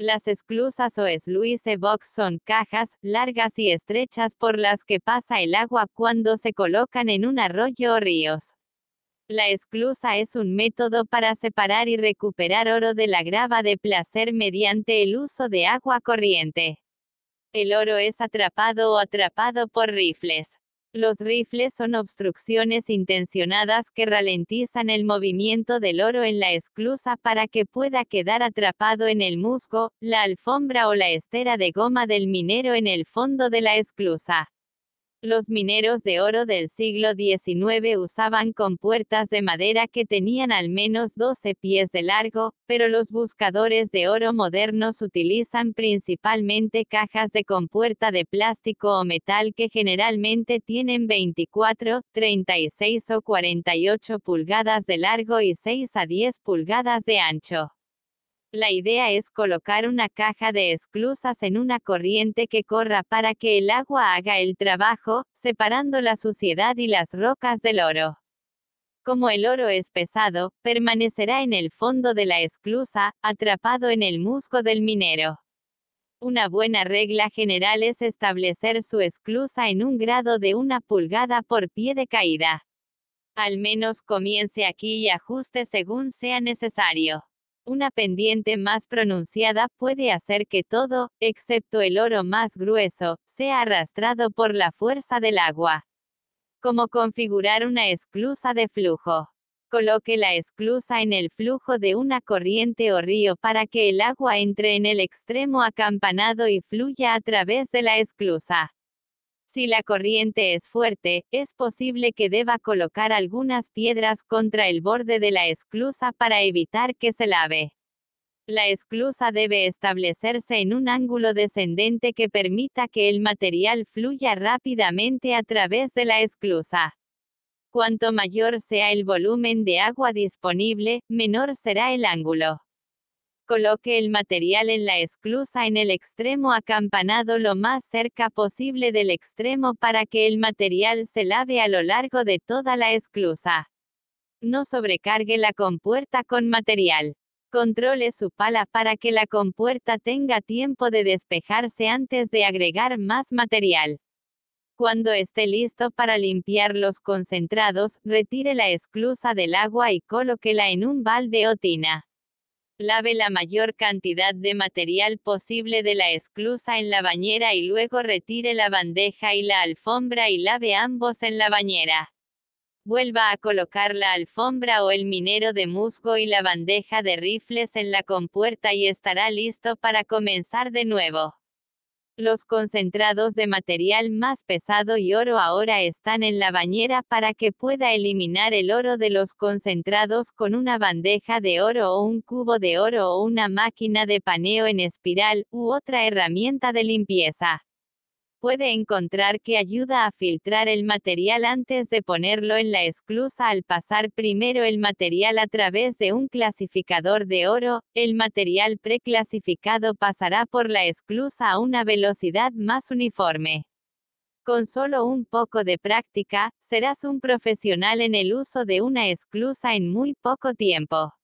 Las esclusas o sluice box son cajas, largas y estrechas por las que pasa el agua cuando se colocan en un arroyo o ríos. La esclusa es un método para separar y recuperar oro de la grava de placer mediante el uso de agua corriente. El oro es atrapado o atrapado por rifles. Los rifles son obstrucciones intencionadas que ralentizan el movimiento del oro en la esclusa para que pueda quedar atrapado en el musgo, la alfombra o la estera de goma del minero en el fondo de la esclusa. Los mineros de oro del siglo XIX usaban compuertas de madera que tenían al menos 12 pies de largo, pero los buscadores de oro modernos utilizan principalmente cajas de compuerta de plástico o metal que generalmente tienen 24, 36 o 48 pulgadas de largo y 6 a 10 pulgadas de ancho. La idea es colocar una caja de esclusas en una corriente que corra para que el agua haga el trabajo, separando la suciedad y las rocas del oro. Como el oro es pesado, permanecerá en el fondo de la esclusa, atrapado en el musgo del minero. Una buena regla general es establecer su esclusa en un grado de una pulgada por pie de caída. Al menos comience aquí y ajuste según sea necesario. Una pendiente más pronunciada puede hacer que todo, excepto el oro más grueso, sea arrastrado por la fuerza del agua. ¿Cómo configurar una esclusa de flujo. Coloque la esclusa en el flujo de una corriente o río para que el agua entre en el extremo acampanado y fluya a través de la esclusa. Si la corriente es fuerte, es posible que deba colocar algunas piedras contra el borde de la esclusa para evitar que se lave. La esclusa debe establecerse en un ángulo descendente que permita que el material fluya rápidamente a través de la esclusa. Cuanto mayor sea el volumen de agua disponible, menor será el ángulo. Coloque el material en la esclusa en el extremo acampanado lo más cerca posible del extremo para que el material se lave a lo largo de toda la esclusa. No sobrecargue la compuerta con material. Controle su pala para que la compuerta tenga tiempo de despejarse antes de agregar más material. Cuando esté listo para limpiar los concentrados, retire la esclusa del agua y colóquela en un balde o tina. Lave la mayor cantidad de material posible de la esclusa en la bañera y luego retire la bandeja y la alfombra y lave ambos en la bañera. Vuelva a colocar la alfombra o el minero de musgo y la bandeja de rifles en la compuerta y estará listo para comenzar de nuevo. Los concentrados de material más pesado y oro ahora están en la bañera para que pueda eliminar el oro de los concentrados con una bandeja de oro o un cubo de oro o una máquina de paneo en espiral u otra herramienta de limpieza puede encontrar que ayuda a filtrar el material antes de ponerlo en la esclusa al pasar primero el material a través de un clasificador de oro, el material preclasificado pasará por la esclusa a una velocidad más uniforme. Con solo un poco de práctica, serás un profesional en el uso de una esclusa en muy poco tiempo.